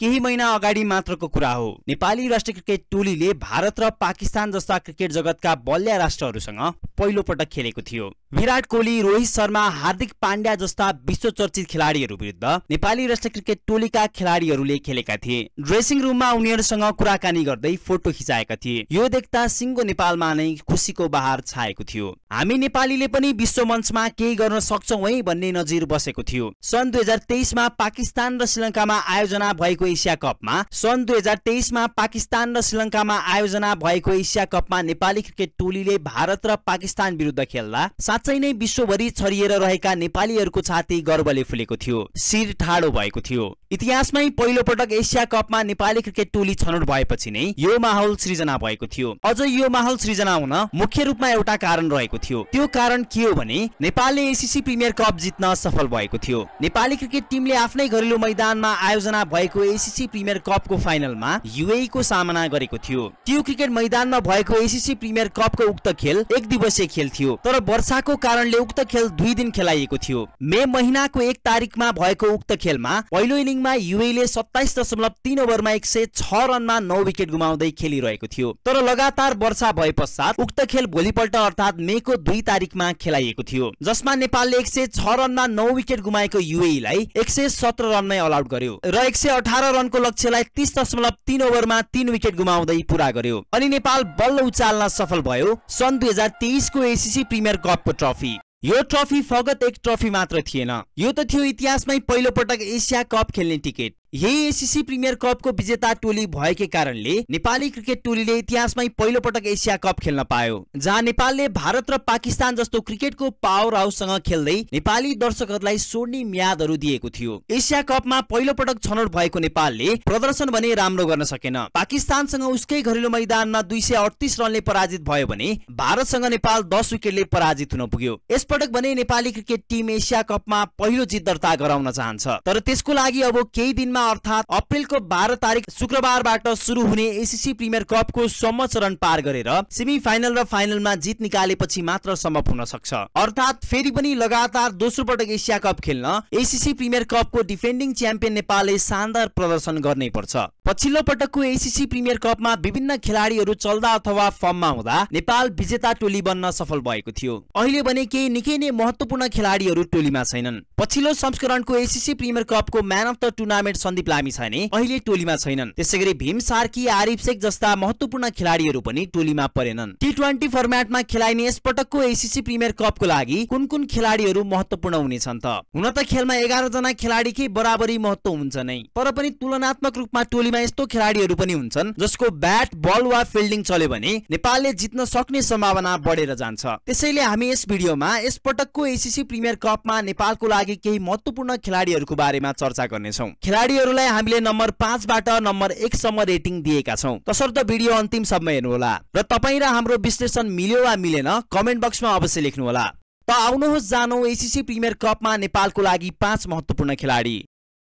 केही महिना अगाडि मात्रको कुरा हो नेपाली राष्ट्रिय क्रिकेट टोलीले भारत र पाकिस्तान जस्ता क्रिकेट जगतका बल्या राष्ट्रहरूसँग पहिलो पटक खेलेको थियो विराट कोहली रोहित शर्मा हार्दिक पाण्ड्या जस्ता विश्व चर्चित खेलाडीहरू विरुद्ध नेपाली राष्ट्रिय क्रिकेट टोलीका खेलाडीहरूले खेलेका थिए ड्रेसिङ रुममा उनीहरूसँग कुराकानी गर्दै फोटो खिचाएका थिए यो देख्दा सिङ्गो नेपालमा नै खुसीको बहार छाएको थियो हामी नेपालीले पनि विश्व मञ्चमा केही गर्न सक्छौ है भन्ने नजिर बसेको थियो सन् दुई हजार तेइसमा पाकिस्तान र श्रीलङ्कामा आयोजना भएको एसिया कपमा सन् दुई हजार तेइसमा पाकिस्तान र श्रीलङ्कामा आयोजना भएको एसिया कपमा नेपाली क्रिकेट टोलीले भारत र पाकिस्तान विरुद्ध खेल्दा साँच्चै नै विश्वभरि छरिएर रहेका नेपालीहरूको छाती गर्वले फुलेको थियो शिर ठाडो भएको थियो इतिहासमै पहिलो पटक एसिया कपमा नेपाली क्रिकेट टोली छनौट भएपछि नै यो माहौल सृजना भएको थियो अझ यो माहौल सृजना हुन मुख्य रूपमा एउटा कारण रहेको थियो त्यो कारण के हो भने नेपालले एसिसी प्रिमियर कप जित्न सफल भएको थियो नेपाली क्रिकेट टिमले आफ्नै घरेलु मैदानमा आयोजना भएको एसिसी प्रिमियर कपको फाइनलमा युएको सामना गरेको थियो त्यो क्रिकेट मैदानमा भएको एसिसी प्रिमियर कपको उक्त खेल एक दिवसीय खेल थियो तर वर्षाको कारणले उक्त खेल दुई दिन खेलाइएको थियो मे महिनाको एक तारिकमा भएको उक्त खेलमा पहिलो इनिङमा युएले सत्ताइस दशमलव तीन ओभरमा एक सय छ रनमा नौ विकेट गुमाउँदै खेलिरहेको थियो तर लगातार वर्षा भए पश्चात उक्त खेल भोलिपल्ट अर्थात् मेको दुई तारिकमा खेलाइएको थियो जसमा नेपालले एक सय छ रनमा नौ विकेट गुमाएको युएलाई एक सय सत्र रनमै अल आउट गर्यो र एक सय अठार रनको लक्ष्यलाई तिस दशमलव तीन ओभरमा तीन विकेट गुमाउँदै पूरा गर्यो अनि नेपाल बल्ल उचाल्न सफल भयो सन् दुई हजार तेइसको एसिसी प्रिमियर कपको ट्रफी यो ट्रफी फगत एक ट्रफी मात्र थिएन यो त थियो इतिहासमै पहिलो पटक एसिया कप खेल्ने टिकट यही एएसिसी प्रिमियर कपको विजेता टोली भएकै कारणले नेपाली क्रिकेट टोलीले इतिहासमै पहिलो पटक एसिया कप खेल्न पायो जहाँ नेपालले भारत र पाकिस्तान जस्तो क्रिकेटको पावर हाउससँग खेल्दै नेपाली दर्शकहरूलाई सोड्ने म्यादहरू दिएको थियो एसिया कपमा पहिलो पटक छनौट भएको नेपालले प्रदर्शन भने राम्रो गर्न सकेन पाकिस्तानसँग उसकै घरेलु मैदानमा दुई रनले पराजित भयो भने भारतसँग नेपाल दस विकेटले पराजित हुन पुग्यो यसपटक भने नेपाली क्रिकेट टिम एसिया कपमा पहिलो जित दर्ता गराउन चाहन्छ तर त्यसको लागि अब केही दिनमा सम्पन्न अर्थात् अप्रेलको बाह्र तारिक शुक्रबारबाट सुरु हुने एसिसी प्रिमियर कपको सम्म चरण पार गरेर सेमी फाइनल र फाइनलमा जित निकालेपछि मात्र सम्भव हुन सक्छ अर्थात् फेरि पनि लगातार दोस्रो पटक एसिया कप खेल्न एसिसी प्रिमियर कपको डिफेन्डिङ च्याम्पियन नेपालले शानदार प्रदर्शन गर्नै पर्छ पछिल्लो पटकको एसिसी प्रिमियर कपमा विभिन्न खेलाडीहरू चल्दा अथवा फर्ममा हुँदा नेपाल विजेता टोली बन्न सफल भएको थियो अहिले भने केही निकै नै महत्वपूर्ण खेलाडीहरू टोलीमा छैनन् पछिल्लो संस्करणको एसिसी प्रिमियर कपको man of the tournament Sandeep लामी नि अहिले टोलीमा छैनन् त्यसै गरी भीम सार्की आरिफ शेख जस्ता महत्वपूर्ण खेलाडीहरू पनि टोलीमा परेनन् टी ट्वेन्टी फर्मेटमा खेलाइने यस पटकको एसिसी प्रिमियर कपको लागि कुन कुन खेलाडीहरू महत्वपूर्ण हुनेछन् त हुन त खेलमा एघार जना खेलाडीकै बराबरी महत्व हुन्छ नै तर पनि तुलनात्मक रूपमा टोलीमा यस्तो खेलाडीहरू पनि हुन्छन् जसको ब्याट बल वा फिल्डिङ चल्यो भने नेपालले जित्न सक्ने सम्भावना बढेर जान्छ त्यसैले हामी यस भिडियोमा यस पटकको एसिसी प्रिमियर कपमा नेपालको लागि केही महत्वपूर्ण खेलाडीहरूको बारेमा चर्चा गर्नेछौँ खेलाडी भिडियोहरूलाई हामीले नम्बर पाँचबाट नम्बर एकसम्म रेटिङ दिएका छौँ तसर्थ भिडियो अन्तिम अन्तिमसम्म हेर्नुहोला र तपाईँ र हाम्रो विश्लेषण मिल्यो वा मिलेन कमेन्ट बक्समा अवश्य लेख्नुहोला त आउनुहोस् जानौ एसिसी प्रिमियर कपमा नेपालको लागि पाँच महत्त्वपूर्ण खेलाडी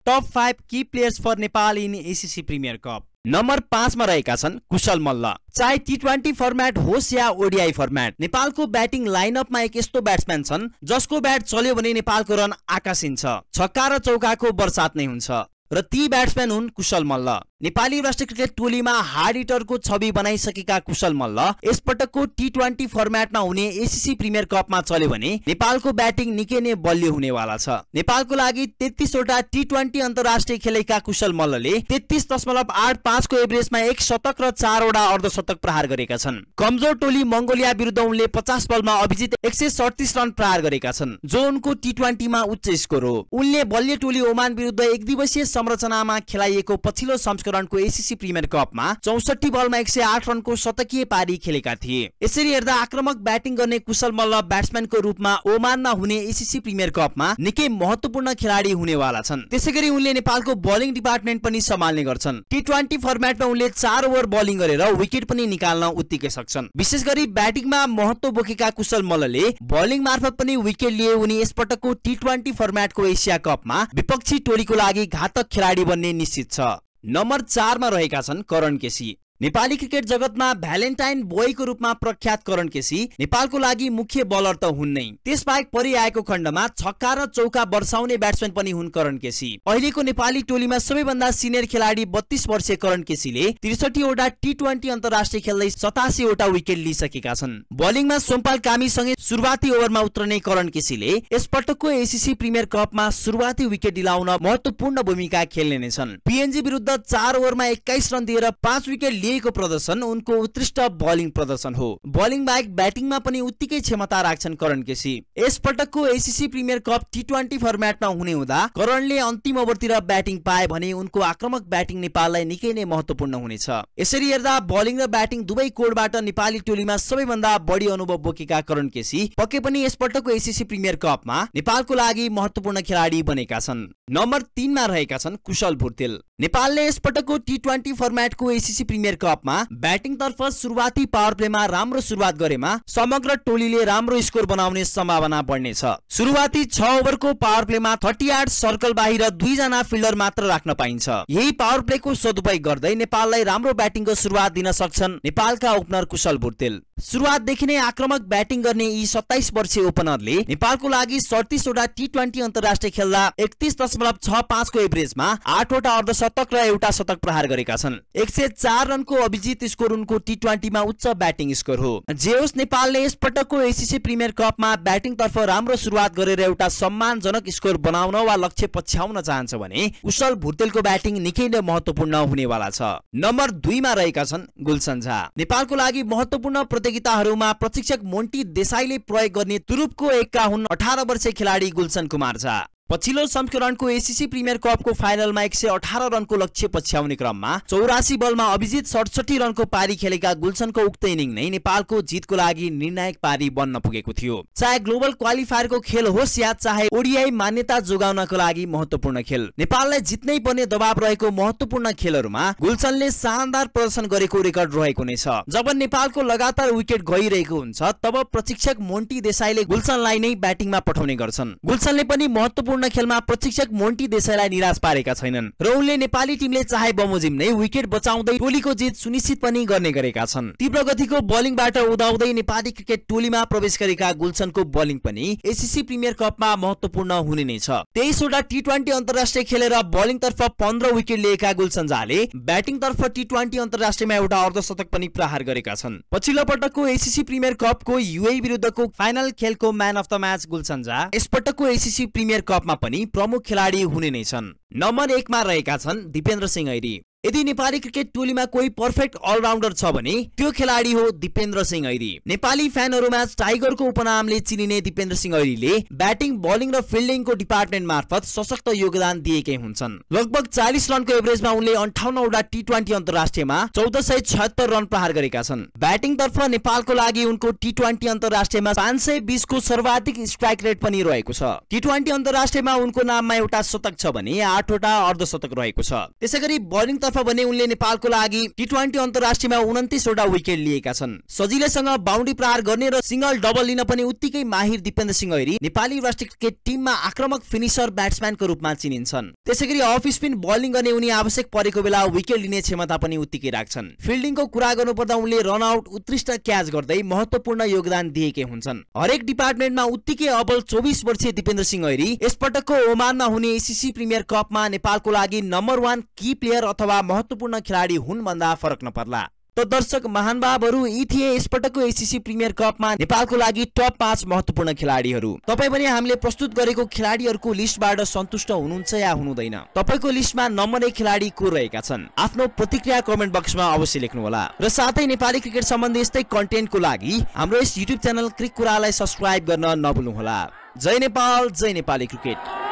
top five key players for Nepal in ACC premier cup number पाँचमा रहेका छन् कुशल मल्ल चाहे टी ट्वेन्टी फर्मेट होस् या ओडिआई फर्मेट नेपालको ब्याटिङ लाइनअपमा एक यस्तो ब्याट्सम्यान छन् जसको ब्याट चल्यो भने नेपालको रन आकाशिन्छ छक्का र चौकाको बर्सात नै हुन्छ र ती ब्याट्सम्यान हुन् कुशल मल्ल नेपाली राष्ट्र क्रिकेट टोलीमा हार्ड हिटरको छवि बनाइसकेका कुशल मल्ल यसपटकको टी ट्वेन्टी फर्मेटमा हुने एसिसी प्रिमियर कपमा चल्यो भने नेपालको ब्याटिङ निकै नै बलियो हुनेवाला छ नेपालको लागि तेत्तिसवटा टी ट्वेन्टी अन्तर्राष्ट्रिय खेलेका कुशल मल्लले तेत्तिस दशमलव आठ पाँचको एभरेजमा एक शतक र चारवटा अर्धशतक प्रहार गरेका छन् कमजोर टोली मङ्गोलिया विरुद्ध उनले पचास बलमा अभिजित एक सय सडतिस रन प्रहार गरेका छन् जो उनको टी ट्वेन्टीमा उच्च स्कोर हो उनले बलियो टोली ओमान विरुद्ध एक दिवसीय संरचनामा खेलाइएको पछिल्लो संस्कृति रनको एसिसी प्रिमियर कपमा चौसठी बलमा एक सय आठ रनको शतकीय पारी खेलेका थिए यसरी हेर्दा आक्रमक ब्याटिङ गर्ने कुशल मल्ल ब्याट्सम्यानको रूपमा ओमानमा हुने एसिसी प्रिमियर कपमा निकै महत्वपूर्ण खेलाडी हुनेवाला छन् त्यसै उनले नेपालको बलिङ डिपार्टमेन्ट पनि सम्हाल्ने गर्छन् टी ट्वेन्टी फर्मेटमा उनले चार ओभर बलिङ गरेर विकेट पनि निकाल्न उत्तिकै सक्छन् विशेष गरी ब्याटिङमा महत्व बोकेका कुशल मल्लले बलिङ मार्फत पनि विकेट लिए उनी यसपटकको टी ट्वेन्टी फर्मेटको एसिया कपमा विपक्षी टोलीको लागि घातक खेलाडी बन्ने निश्चित छ नम्बर चारमा रहेका छन् करण केसी नेपाली क्रिकेट जगतमा भ्यालेन्टाइन बोयको रूपमा प्रख्यात करण केसी नेपालको लागि मुख्य बलर त हुन् नै त्यसबाहेक परिआएको खण्डमा छक्का र चौका वर्षाउने ब्याट्सम्यान पनि हुन् करण केसी अहिलेको नेपाली टोलीमा सबैभन्दा सिनियर खेलाडी बत्तीस वर्षीय करण केसीले त्रिसठीवटा टी ट्वेन्टी अन्तर्राष्ट्रिय खेल्दै सतासीवटा विकेट लिइसकेका छन् बलिङमा सोमपाल सँगै सुरुवाती ओभरमा उत्रने करण केसीले यसपटकको एसिसी प्रिमियर कपमा सुरुवाती विकेट दिलाउन महत्वपूर्ण भूमिका खेल्ने नै छन् पिएनजी विरुद्ध चार ओभरमा एक्काइस रन दिएर पाँच विकेट दिएको प्रदर्शन उनको उत्कृष्ट बलिङ प्रदर्शन हो बलिङ बाहेक ब्याटिङमा पनि उत्तिकै क्षमता राख्छन् करण केसी यस पटकको ACC premier cup T twenty फर्मेटमा हुने हुँदा करणले अन्तिम ओभरतिर ब्याटिङ पाए भने उनको आक्रमक ब्याटिङ नेपाललाई निकै नै महत्वपूर्ण हुनेछ यसरी हेर्दा बलिङ र ब्याटिङ दुवै कोडबाट नेपाली टोलीमा सबैभन्दा बढी अनुभव बोकेका करण केसी पक्कै पनि पटकको एसिसी प्रिमियर कपमा नेपालको लागि महत्वपूर्ण खेलाडी बनेका छन् नम्बर तिनमा रहेका छन् कुशल भुर्तेल नेपालले यसपटकको टी ट्वेन्टी फर्मेटको एसिसी प्रिमियर कपमा ब्याटिङतर्फ सुरुवाती पावर प्लेमा राम्रो सुरुवात गरेमा समग्र टोलीले राम्रो स्कोर बनाउने सम्भावना बढ्नेछ सुरुवाती छ ओभरको पावर प्लेमा थर्टी आठ सर्कल बाहिर दुईजना फिल्डर मात्र राख्न पाइन्छ यही पावर प्लेको सदुपयोग गर्दै नेपाललाई राम्रो ब्याटिङको सुरुवात दिन सक्छन् नेपालका ओपनर कुशल बुर्तेल सुरुवातदेखि नै आक्रमक ब्याटिङ गर्ने यी सत्ताइस वर्षीय ओपनरले नेपालको लागि सडतिसवटा टी ट्वेन्टी अन्तर्राष्ट्रिय खेल्दा एकतिस दशमलव छ पाँचको एभरेजमा आठवटा अर्ध शतक र एउटा शतक प्रहार गरेका छन् एक सय चार रनको अभिजित स्कोर उनको टी ट्वेन्टीमा उच्च ब्याटिङ स्कोर हो जेओस नेपालले यस पटकको एसिसी प्रिमियर कपमा ब्याटिङ तर्फ राम्रो सुरुवात गरेर एउटा सम्मानजनक स्कोर बनाउन वा लक्ष्य पछ्याउन चाहन्छ भने उसल भुटेलको ब्याटिङ निकै नै महत्वपूर्ण हुनेवाला छ नम्बर दुईमा रहेका छन् गुलसन झा नेपालको लागि महत्वपूर्ण प्रतियोगिताहरूमा प्रशिक्षक मोन्टी देसाईले प्रयोग गर्ने तुरुपको एकका हुन् अठार वर्षीय खेलाडी गुलसन कुमार झा पछिल्लो संस्करणको एसिसी प्रिमियर कपको फाइनलमा एक सय अठार रनको लक्ष्य पछ्याउने क्रममा चौरासी बलमा अभिजित सडसठी रनको पारी खेलेका गुल्सनको उक्त इनिङ नै नेपालको जितको लागि निर्णायक पारी बन्न पुगेको थियो चाहे ग्लोबल क्वालिफायरको खेल होस् या चाहे ओडिआई मान्यता जोगाउनको लागि महत्वपूर्ण खेल नेपाललाई जित्नै पर्ने दबाव रहेको महत्वपूर्ण खेलहरूमा गुलसनले शानदार प्रदर्शन गरेको रेकर्ड रहेको नै छ जब नेपालको लगातार विकेट गइरहेको हुन्छ तब प्रशिक्षक मोन्टी देसाईले गुल्सनलाई नै ब्याटिङमा पठाउने गर्छन् गुलसनले पनि महत्वपूर्ण अन्ठाउन्न खेलमा प्रशिक्षक मोन्टी देसाईलाई निराश पारेका छैनन् र उनले नेपाली टिमले चाहे बमोजिम नै विकेट बचाउँदै टोलीको जित सुनिश्चित पनि गर्ने गरेका छन् तीव्र गतिको बलिङबाट उदाउँदै नेपाली क्रिकेट टोलीमा प्रवेश गरेका गुल्सनको बलिङ पनि एसिसी प्रिमियर कपमा महत्वपूर्ण हुने नै छ तेइसवटा टी ट्वेन्टी अन्तर्राष्ट्रिय खेलेर बलिङतर्फ पन्ध्र विकेट लिएका गुल्सन झाले ब्याटिङतर्फ टी ट्वेन्टी अन्तर्राष्ट्रियमा एउटा अर्धशतक पनि प्रहार गरेका छन् पछिल्लो पटकको एसिसी प्रिमियर कपको युए विरुद्धको फाइनल खेलको man of the match Gulsan Jha यसपटकको एसिसी प्रिमियर कप रूपमा पनि प्रमुख खेलाडी हुने नै छन् नम्बर एकमा रहेका छन् दिपेन्द्र सिंह ऐरी यदि नेपाली क्रिकेट टोलीमा कोही पर्फेक्ट अलराउन्डर छ भने त्यो खेलाडी हो दिपेन्द्र सिंह ऐरी नेपाली फ्यानहरूमा टाइगरको उपनामले चिनिने दिपेन्द्र सिंह ऐरीले ब्याटिङ बलिङ र फिल्डिङको डिपार्टमेन्ट मार्फत सशक्त योगदान दिएकै हुन्छन् लगभग चालिस रनको एभरेजमा उनले अन्ठाउन्नवटा टी ट्वेन्टी अन्तर्राष्ट्रियमा चौध सय छत्तर रन प्रहार गरेका छन् ब्याटिङतर्फ नेपालको लागि उनको टी ट्वेन्टी अन्तर्राष्ट्रियमा पाँच सय बिसको सर्वाधिक स्ट्राइक रेट पनि रहेको छ टी ट्वेन्टी अन्तर्राष्ट्रियमा उनको नाममा एउटा शतक छ भने आठवटा अर्धशतक रहेको छ त्यसै गरी बलिङ तर्फ भने उनले नेपालको लागि टी ट्वेन्टी अन्तर्राष्ट्रियमा उन्तिसवटा विकेट लिएका छन् सजिलैसँग बााउन्ड्री प्रहार गर्ने र सिङ्गल डबल लिन पनि उत्तिकै माहिर दिपेन्द्र सिंह हेरी नेपाली राष्ट्रिय क्रिकेट टिममा आक्रमक फिनिसर ब्याट्सम्यानको रूपमा चिनिन्छन् त्यसै गरी अफ स्पिन बलिङ गर्ने उनी आवश्यक परेको बेला विकेट लिने क्षमता पनि उत्तिकै राख्छन् फिल्डिङको कुरा गर्नुपर्दा उनले रन आउट उत्कृष्ट क्याच गर्दै महत्वपूर्ण योगदान दिएकै हुन्छन् हरेक डिपार्टमेन्टमा उत्तिकै अबल चौबिस वर्षीय दिपेन्द्र सिंह हेरी यसपटकको ओमानमा हुने एसिसी प्रिमियर कपमा नेपालको लागि नम्बर वान की प्लेयर अथवा वा महत्वपूर्ण खेलाडी हुन् भन्दा फरक नपर्ला त दर्शक महानुभावहरू यी थिए यसपटकको एसिसी प्रिमियर कपमा नेपालको लागि टप पाँच महत्वपूर्ण खेलाडीहरू तपाईँ पनि हामीले प्रस्तुत गरेको खेलाडीहरूको लिस्टबाट सन्तुष्ट हुनुहुन्छ या हुनुहुँदैन तपाईँको लिस्टमा नम्बर खेलाडी को रहेका छन् आफ्नो प्रतिक्रिया कमेन्ट बक्समा अवश्य लेख्नुहोला र साथै नेपाली क्रिकेट सम्बन्धी यस्तै कन्टेन्टको लागि हाम्रो यस युट्युब च्यानल क्रिक कुरालाई सब्सक्राइब गर्न नभुल्नुहोला जय नेपाल जय नेपाली क्रिकेट